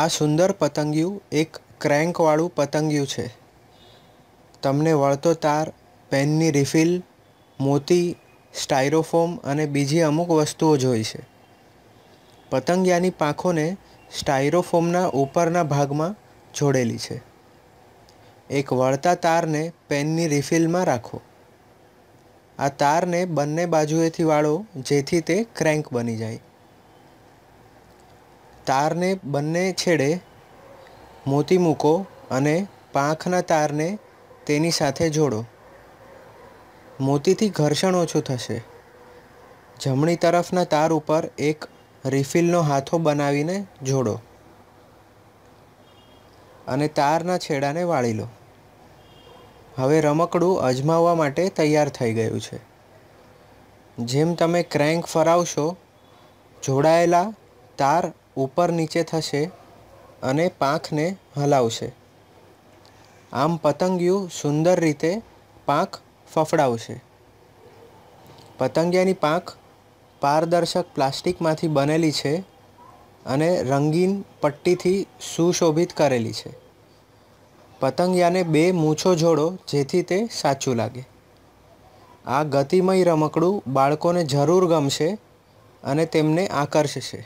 આ સુંદર પતંગિયું એક ક્રેન્કવાળું પતંગિયું છે તમને વળતો તાર પેનની રિફિલ મોતી સ્ટાયરોફોમ અને બીજી અમુક વસ્તુઓ જોઈ છે પતંગિયાની પાંખોને સ્ટાયરોફોમના ઉપરના ભાગમાં જોડેલી છે એક વળતા તારને પેનની રિફિલમાં રાખો આ તારને બંને બાજુએથી વાળો જેથી તે ક્રેન્ક બની જાય તારને બંને છેડે મોતી મૂકો અને પાંખના તારને તેની સાથે જોડો મોતીથી ઘર્ષણ ઓછું થશે જમણી તરફના તાર ઉપર એક રિફિલનો હાથો બનાવીને જોડો અને તારના છેડાને વાળી લો હવે રમકડું અજમાવવા માટે તૈયાર થઈ ગયું છે જેમ તમે ક્રેન્ક ફરાવશો જોડાયેલા તાર ઉપર નીચે થશે અને પાંખને હલાવશે આમ પતંગિયું સુંદર રીતે પાંખ ફફડાવશે પતંગિયાની પાંખ પારદર્શક પ્લાસ્ટિકમાંથી બનેલી છે અને રંગીન પટ્ટીથી સુશોભિત કરેલી છે પતંગિયાને બે મૂછો જોડો જેથી તે સાચું લાગે આ ગતિમય રમકડું બાળકોને જરૂર ગમશે અને તેમને આકર્ષશે